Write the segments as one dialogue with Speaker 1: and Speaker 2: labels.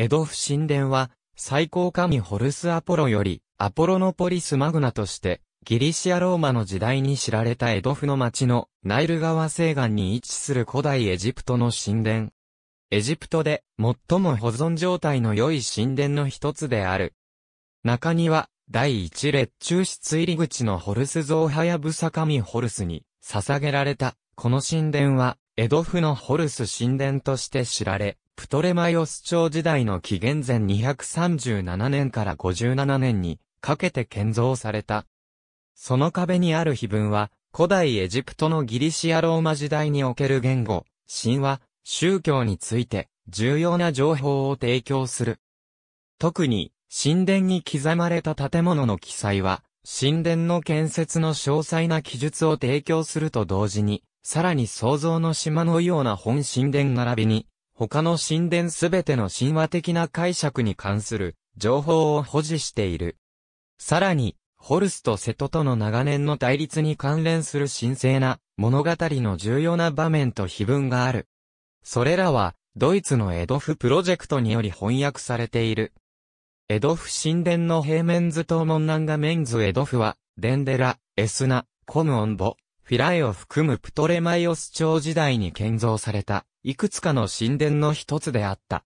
Speaker 1: 江戸府神殿は、最高神ホルスアポロより、アポロノポリスマグナとして、ギリシアローマの時代に知られた江戸府の町のナイル川西岸に位置する古代エジプトの神殿。エジプトで最も保存状態の良い神殿の一つである。中庭、第一列中室入り口のホルス像はやぶさ神ホルスに捧げられた、この神殿は、江戸府のホルス神殿として知られ、プトレマイオス朝時代の紀元前237年から57年にかけて建造された。その壁にある碑文は、古代エジプトのギリシアローマ時代における言語、神話、宗教について重要な情報を提供する。特に、神殿に刻まれた建物の記載は、神殿の建設の詳細な記述を提供すると同時に、さらに創造の島のような本神殿並びに、他の神殿すべての神話的な解釈に関する情報を保持している。さらに、ホルスと瀬戸との長年の対立に関連する神聖な物語の重要な場面と碑文がある。それらは、ドイツのエドフプロジェクトにより翻訳されている。エドフ神殿の平面図と門南画ンズエドフは、デンデラ、エスナ、コムオンボ、フィラエを含むプトレマイオス朝時代に建造された、いくつかの神殿の一つであった。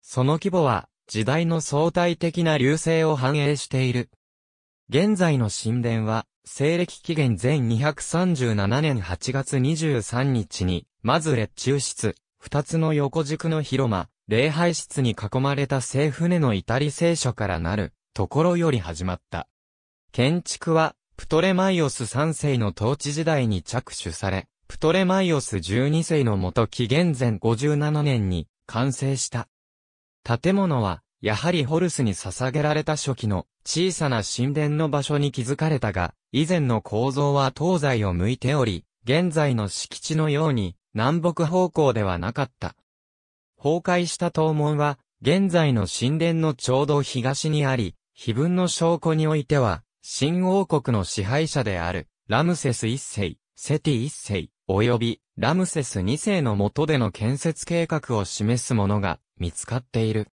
Speaker 1: その規模は、時代の相対的な流星を反映している。現在の神殿は、西暦紀元前237年8月23日に、まず列中室、二つの横軸の広間、礼拝室に囲まれた聖船の至り聖書からなる、ところより始まった。建築は、プトレマイオス3世の統治時代に着手され、プトレマイオス12世のもと紀元前57年に完成した。建物は、やはりホルスに捧げられた初期の小さな神殿の場所に築かれたが、以前の構造は東西を向いており、現在の敷地のように南北方向ではなかった。崩壊した東門は、現在の神殿のちょうど東にあり、碑文の証拠においては、新王国の支配者である、ラムセス一世、セティ一世、及び、ラムセス二世の下での建設計画を示すものが見つかっている。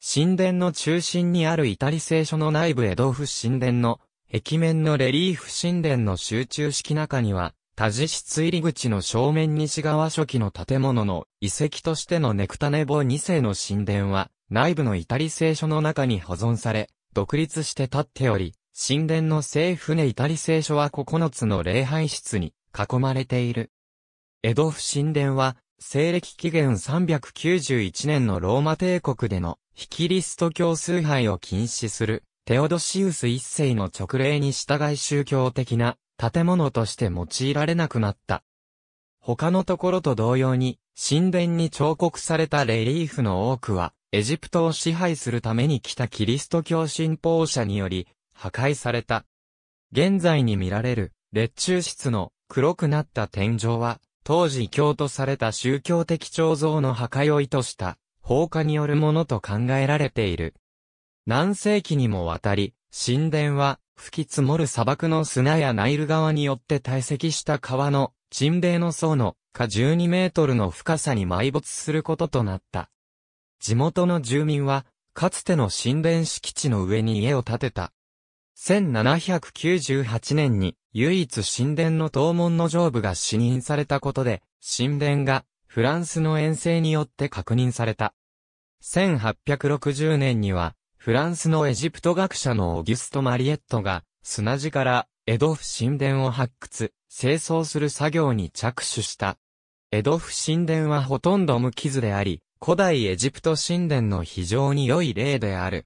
Speaker 1: 神殿の中心にあるイタリ聖書の内部へ同府神殿の壁面のレリーフ神殿の集中式中には、多シ室入り口の正面西側初期の建物の遺跡としてのネクタネボ二世の神殿は、内部のイタリ聖書の中に保存され、独立して立っており、神殿の聖船イタリ聖書は9つの礼拝室に囲まれている。江戸府神殿は、西暦紀元391年のローマ帝国での非キリスト教崇拝を禁止するテオドシウス一世の直令に従い宗教的な建物として用いられなくなった。他のところと同様に、神殿に彫刻されたレリーフの多くは、エジプトを支配するために来たキリスト教信奉者により、破壊された。現在に見られる、列柱室の黒くなった天井は、当時京都された宗教的彫像の破壊を意図した放火によるものと考えられている。何世紀にもわたり、神殿は吹き積もる砂漠の砂やナイル川によって堆積した川の沈米の層の下12メートルの深さに埋没することとなった。地元の住民は、かつての神殿敷地の上に家を建てた。1798年に唯一神殿の東門の上部が死認されたことで、神殿がフランスの遠征によって確認された。1860年には、フランスのエジプト学者のオギュスト・マリエットが、砂地からエドフ神殿を発掘、清掃する作業に着手した。エドフ神殿はほとんど無傷であり、古代エジプト神殿の非常に良い例である。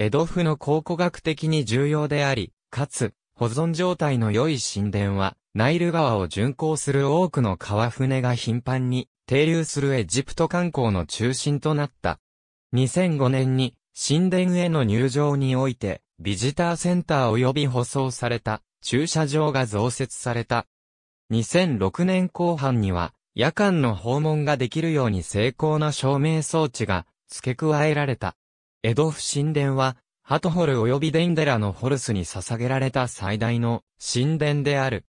Speaker 1: 江戸府の考古学的に重要であり、かつ、保存状態の良い神殿は、ナイル川を巡行する多くの川船が頻繁に停留するエジプト観光の中心となった。2005年に神殿への入場において、ビジターセンター及び舗装された駐車場が増設された。2006年後半には、夜間の訪問ができるように成功な照明装置が付け加えられた。江戸府神殿は、ハトホル及びデンデラのホルスに捧げられた最大の神殿である。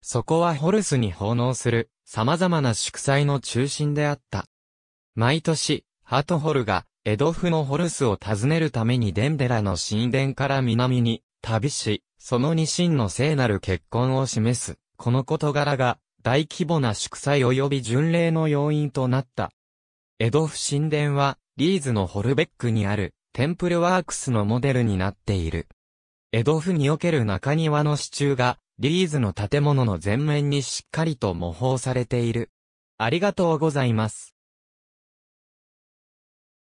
Speaker 1: そこはホルスに奉納する様々な祝祭の中心であった。毎年、ハトホルが江戸府のホルスを訪ねるためにデンデラの神殿から南に旅し、その二神の聖なる結婚を示す、この事柄が大規模な祝祭及び巡礼の要因となった。江戸府神殿はリーズのホルベックにある、テンプルワークスのモデルになっている。江戸府における中庭の支柱が、リーズの建物の前面にしっかりと模倣されている。ありがとうございます。